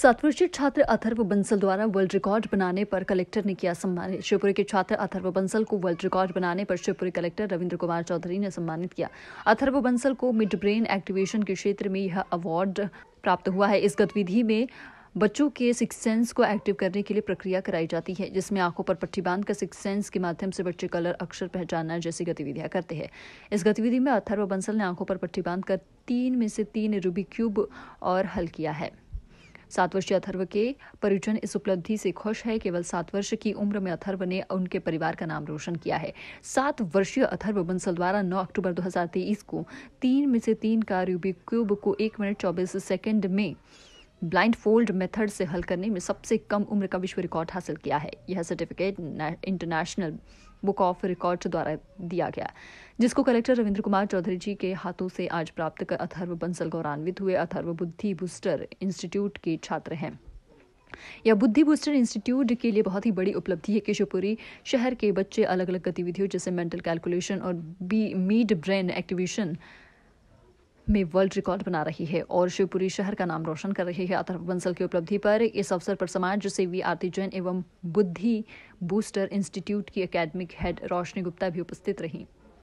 सातवर्षीय छात्र अथर्व बंसल द्वारा world record बनाने पर कलेक्टर ने किया सम्मानित शिवपुरी के छात्र अथर्व बंसल को वर्ल्ड रिकॉर्ड बनाने पर शिवपुरी कलेक्टर रविंद्र कुमार चौधरी ने सम्मानित किया अथर्व बंसल को मिड ब्रेन एक्टिवेशन के क्षेत्र में यह अवार्ड प्राप्त हुआ है इस गतिविधि में बच्चों के सिक्स सेंस को एक्टिव करने के लिए प्रक्रिया कराई जाती है जिसमें आंखों पर पट्टी बांधकर सिक्स सेंस के माध्यम से बच्चे कलर अक्षर पहचानना जैसी गतिविधियां करते हैं इस गतिविधि में अथर्व बंसल ने आंखों पर पट्टी बांधकर तीन में से तीन रूबी क्यूब और हल किया है सात वर्षीय अथर्व के परिजन इस उपलब्धि से खुश है केवल सात वर्ष की उम्र में अथर्व ने उनके परिवार का नाम रोशन किया है सात वर्षीय अथर्व बंसल द्वारा नौ अक्टूबर दो को तीन में से तीन का क्यूब को एक मिनट चौबीस सेकेंड में ब्लाइंड फोल्ड मेथड से हल करने में सबसे कम उम्र का विश्व रिकॉर्ड हासिल किया है यह certificate international book of record द्वारा दिया गया जिसको कलेक्टर रविंद्र कुमार चौधरी जी के हाथों से आज प्राप्त कर अथर्व बंसल गौरवान्वित हुए अथर्व बुद्धि बूस्टर इंस्टीट्यूट के छात्र हैं यह बुद्धि बूस्टर इंस्टीट्यूट के लिए बहुत ही बड़ी उपलब्धि है केशवपुरी शहर के बच्चे अलग अलग गतिविधियों जैसे मेंटल कैलकुलेशन और बी मीड ब्रेन एक्टिवेशन में वर्ल्ड रिकॉर्ड बना रही है और शिवपुरी शहर का नाम रोशन कर रही है अतर बंसल की उपलब्धि पर इस अवसर पर समाज सेवी आरती जैन एवं बुद्धि बूस्टर इंस्टीट्यूट की अकेडमिक हेड रोशनी गुप्ता भी उपस्थित रहीं